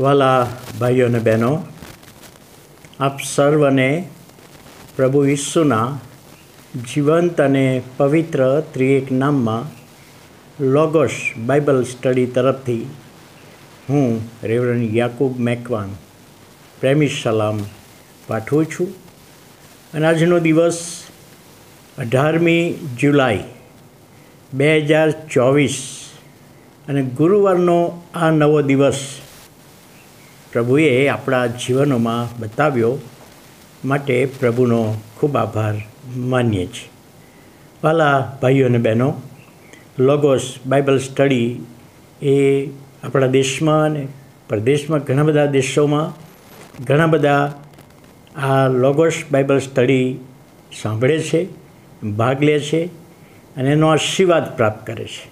વાલા ભાઈઓ અને બહેનો આપ સર્વને પ્રભુ ઈસુના જીવંત અને પવિત્ર ત્રિએક નામમાં લોગોસ બાઇબલ સ્ટડી તરફથી હું રેવરન યાકુબ મેકવાન પ્રેમી સલામ પાઠવું છું અને આજનો દિવસ અઢારમી જુલાઈ બે હજાર ચોવીસ અને ગુરુવારનો આ નવો દિવસ પ્રભુએ આપણા જીવનોમાં બતાવ્યો માટે પ્રભુનો ખૂબ આભાર માનીએ છીએ વાલા ભાઈઓ અને બહેનો લોગોસ બાઇબલ સ્ટડી એ આપણા દેશમાં અને પરદેશમાં ઘણા બધા દેશોમાં ઘણા બધા આ લોગોસ બાઇબલ સ્ટડી સાંભળે છે ભાગ લે છે અને એનો આશીર્વાદ પ્રાપ્ત કરે છે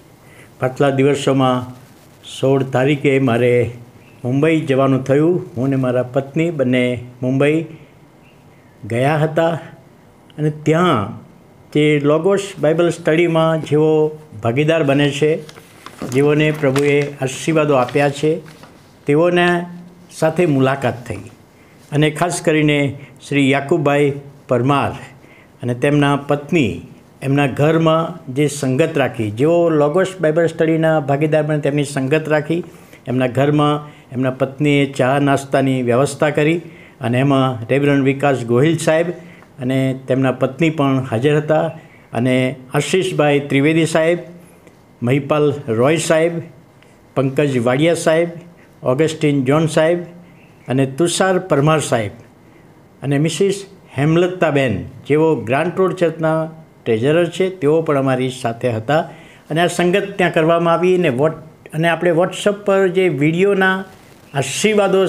પાછલા દિવસોમાં સોળ તારીખે મારે મુંબઈ જવાનું થયું હું ને મારા પત્ની બંને મુંબઈ ગયા હતા અને ત્યાં તે લોગોસ બાઇબલ સ્ટડીમાં જેઓ ભાગીદાર બને છે જેઓને પ્રભુએ આશીર્વાદો આપ્યા છે તેઓને સાથે મુલાકાત થઈ અને ખાસ કરીને શ્રી યાકુબભાઈ પરમાર અને તેમના પત્ની એમના ઘરમાં જે સંગત રાખી જેઓ લોગોસ બાઇબલ સ્ટડીના ભાગીદાર બને તેમની સંગત રાખી એમના ઘરમાં એમના પત્નીએ ચા નાસ્તાની વ્યવસ્થા કરી અને એમાં રેવરન વિકાસ ગોહિલ સાહેબ અને તેમના પત્ની પણ હાજર હતા અને આશીષભાઈ ત્રિવેદી સાહેબ મહિપાલ રોય સાહેબ પંકજ વાડિયા સાહેબ ઓગસ્ટિન જોન સાહેબ અને તુષાર પરમાર સાહેબ અને મિસિસ હેમલતાબેન જેઓ ગ્રાન્ડ રોડ ચર્ચના ટ્રેઝરર છે તેઓ પણ અમારી સાથે હતા અને આ સંગત ત્યાં કરવામાં આવી અને વોટ અને આપણે વોટ્સઅપ પર જે વિડીયોના આશીર્વાદો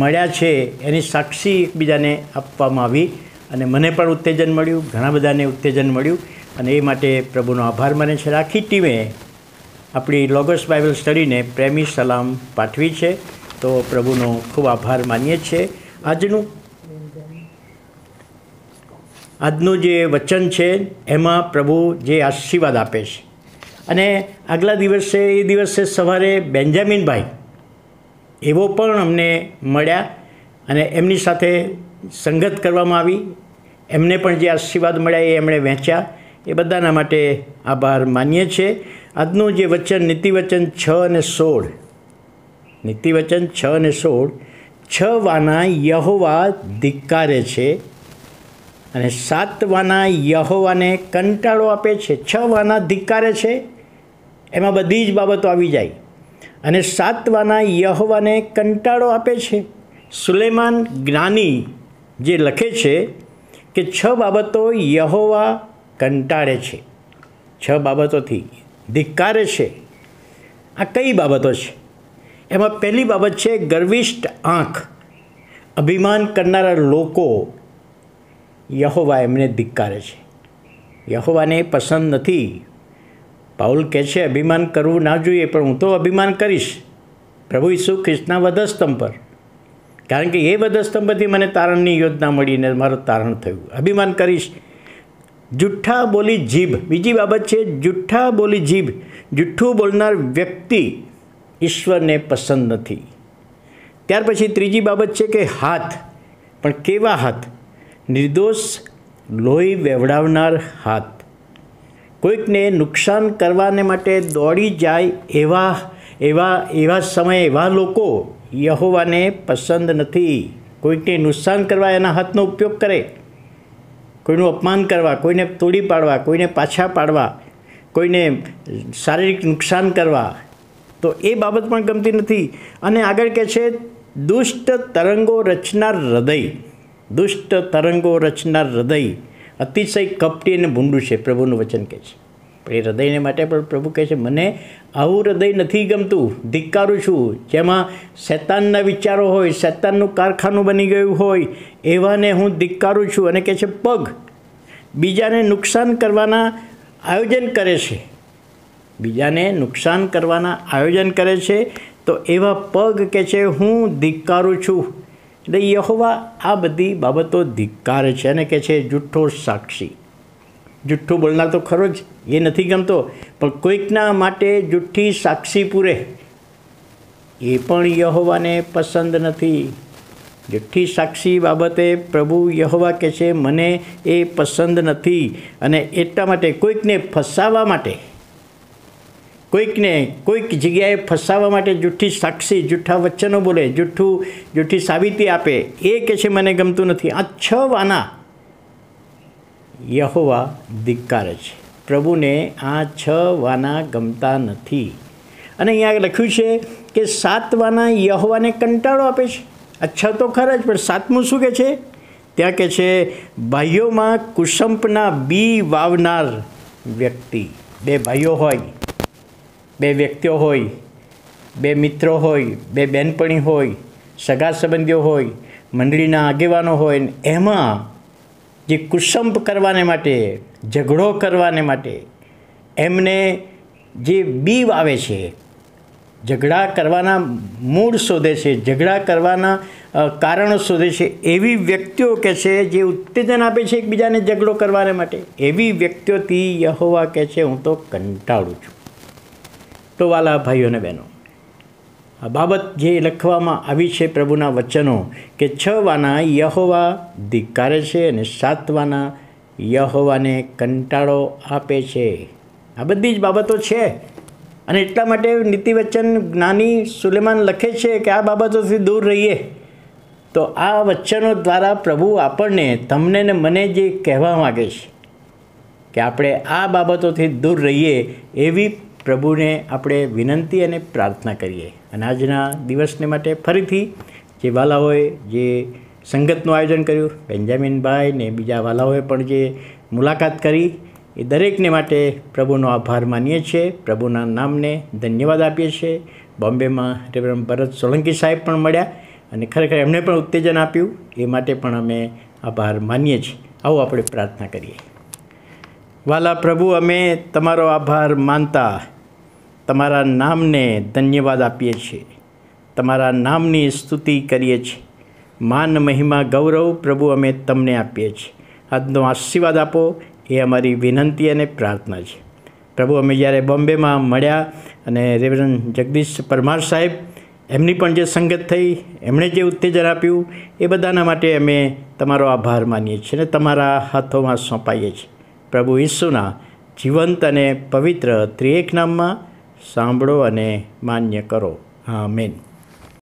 મળ્યા છે એની સાક્ષી એકબીજાને આપવામાં આવી અને મને પણ ઉત્તેજન મળ્યું ઘણા બધાને ઉત્તેજન મળ્યું અને એ માટે પ્રભુનો આભાર માને છે આખી ટીમે આપણી લોગસ બાઇબલ સ્ટડીને પ્રેમી સલામ પાઠવી છે તો પ્રભુનો ખૂબ આભાર માનીએ છીએ આજનું આજનું જે વચન છે એમાં પ્રભુ જે આશીર્વાદ આપે છે અને આગલા દિવસે એ દિવસે સવારે બેન્જામિનભાઈ એવો પણ અમને મળ્યા અને એમની સાથે સંગત કરવામાં આવી એમને પણ જે આશીર્વાદ મળ્યા એ એમણે વહેંચ્યા એ બધાના માટે આભાર માનીએ છીએ આજનું જે વચન નીતિવચન છ અને સોળ નીતિવચન છ અને સોળ છ વાના યહોવા ધિક્કારે છે અને સાત વાના યહોવાને કંટાળો આપે છે છ વાના ધિક્કારે છે એમાં બધી જ બાબતો આવી જાય અને સાતવાના યહવાને કંટાળો આપે છે સુલેમાન જ્ઞાની જે લખે છે કે છ બાબતો યહોવા કંટાળે છે છ બાબતોથી ધિક્કારે છે આ કઈ બાબતો છે એમાં પહેલી બાબત છે ગર્વિષ્ઠ આંખ અભિમાન કરનારા લોકો યહોવા એમને ધિક્કારે છે યહોવાને પસંદ નથી પાઉલ કહે છે અભિમાન કરવું ના જોઈએ પણ હું તો અભિમાન કરીશ પ્રભુ ઈસુ ખ્રિસ્તના વધસ્તંભ પર કારણ કે એ વધસ્તંભથી મને તારણની યોજના મળીને મારું તારણ થયું અભિમાન કરીશ જુઠ્ઠા બોલી જીભ બીજી બાબત છે જુઠ્ઠા બોલી જીભ જુઠ્ઠું બોલનાર વ્યક્તિ ઈશ્વરને પસંદ નથી ત્યાર પછી ત્રીજી બાબત છે કે હાથ પણ કેવા હાથ નિર્દોષ લોહી વેવડાવનાર હાથ કોઈકને નુકસાન કરવાને માટે દોડી જાય એવા એવા એવા સમયે એવા લોકો યહોવાને પસંદ નથી કોઈકને નુકસાન કરવા એના હાથનો ઉપયોગ કરે કોઈનું અપમાન કરવા કોઈને તોડી પાડવા કોઈને પાછા પાડવા કોઈને શારીરિક નુકસાન કરવા તો એ બાબત પણ ગમતી નથી અને આગળ કહે છે દુષ્ટ તરંગો રચનાર હૃદય દુષ્ટ તરંગો રચનાર હૃદય અતિશય કપટી અને ભૂંડું છે પ્રભુનું વચન કહે છે પણ એ હૃદયને માટે પણ પ્રભુ કહે છે મને આવું હૃદય નથી ગમતું ધિક્કારું છું જેમાં શૈતાનના વિચારો હોય શૈતાનનું કારખાનું બની ગયું હોય એવાને હું ધિક્કારું છું અને કહે છે પગ બીજાને નુકસાન કરવાના આયોજન કરે છે બીજાને નુકસાન કરવાના આયોજન કરે છે તો એવા પગ કે છે હું ધિક્કારું છું એટલે યહોવા આ બધી બાબતો ધિક્કાર છે અને કહે છે જુઠ્ઠો સાક્ષી જુઠ્ઠું બોલનાર તો ખરો જ એ નથી ગમતો પણ કોઈકના માટે જુઠ્ઠી સાક્ષી પૂરે એ પણ યહોવાને પસંદ નથી જુઠ્ઠી સાક્ષી બાબતે પ્રભુ યહોવા કહે છે મને એ પસંદ નથી અને એટલા માટે કોઈકને ફસાવવા માટે કોઈકને કોઈક જગ્યાએ ફસાવવા માટે જૂઠી સાક્ષી જૂઠા વચનો બોલે જૂઠું જૂઠી સાબિતી આપે એ કહે છે મને ગમતું નથી આ છ વાના યહોવા ધિક્કાર છે પ્રભુને આ છ વાના ગમતા નથી અને અહીંયા લખ્યું છે કે સાત વાના યહોવાને કંટાળો આપે છે આ છ તો ખરા જ પણ સાતમું શું કહે છે ત્યાં કહે છે ભાઈઓમાં કુસંપના બી વાવનાર વ્યક્તિ બે ભાઈઓ હોય બે વ્યક્તિઓ હોય બે મિત્રો હોય બે બહેનપણી હોય સગા સંબંધીઓ હોય મંડળીના આગેવાનો હોય એમાં જે કુસંપ કરવાને માટે ઝઘડો કરવાને માટે એમને જે બીવ આવે છે ઝઘડા કરવાના મૂળ શોધે છે ઝઘડા કરવાના કારણો શોધે છે એવી વ્યક્તિઓ કહે છે જે ઉત્તેજન આપે છે એકબીજાને ઝઘડો કરવાને માટે એવી વ્યક્તિઓથી યહોવા કહે છે હું તો કંટાળું છું તો વાલા ભાઈઓ બહેનો આ બાબત જે લખવામાં આવી છે પ્રભુના વચનો કે છ વાના યહોવા ધિક્કારે છે અને સાતવાના યહોવાને કંટાળો આપે છે આ બધી જ બાબતો છે અને એટલા માટે નીતિવચન જ્ઞાની સુલેમાન લખે છે કે આ બાબતોથી દૂર રહીએ તો આ વચનો દ્વારા પ્રભુ આપણને તમને ને મને જે કહેવા માગે છે કે આપણે આ બાબતોથી દૂર રહીએ એવી પ્રભુને આપણે વિનંતી અને પ્રાર્થના કરીએ અને આજના દિવસને માટે ફરીથી જે વાલાઓએ જે સંગતનું આયોજન કર્યું બેન્જામિનભાઈ ને બીજા વાલાઓએ પણ જે મુલાકાત કરી એ દરેકને માટે પ્રભુનો આભાર માનીએ છીએ પ્રભુના નામને ધન્યવાદ આપીએ છીએ બોમ્બેમાં રેવરમ ભરત સોલંકી સાહેબ પણ મળ્યા અને ખરેખર એમને પણ ઉત્તેજન આપ્યું એ માટે પણ અમે આભાર માનીએ છીએ આવું આપણે પ્રાર્થના કરીએ વાલા પ્રભુ અમે તમારો આભાર માનતા તમારા નામને ધન્યવાદ આપીએ છીએ તમારા નામની સ્તુતિ કરીએ છીએ માન મહિમા ગૌરવ પ્રભુ અમે તમને આપીએ છીએ આજનો આશીર્વાદ આપો એ અમારી વિનંતી અને પ્રાર્થના છે પ્રભુ અમે જ્યારે બોમ્બેમાં મળ્યા અને રેવરન જગદીશ પરમાર સાહેબ એમની પણ જે સંગત થઈ એમણે જે ઉત્તેજન આપ્યું એ બધાના માટે અમે તમારો આભાર માનીએ છીએ અને તમારા હાથોમાં સોંપાઈએ છીએ પ્રભુ ઈસુના જીવંત અને પવિત્ર ત્રિએક નામમાં સાંભળો અને માન્ય કરો હા મેન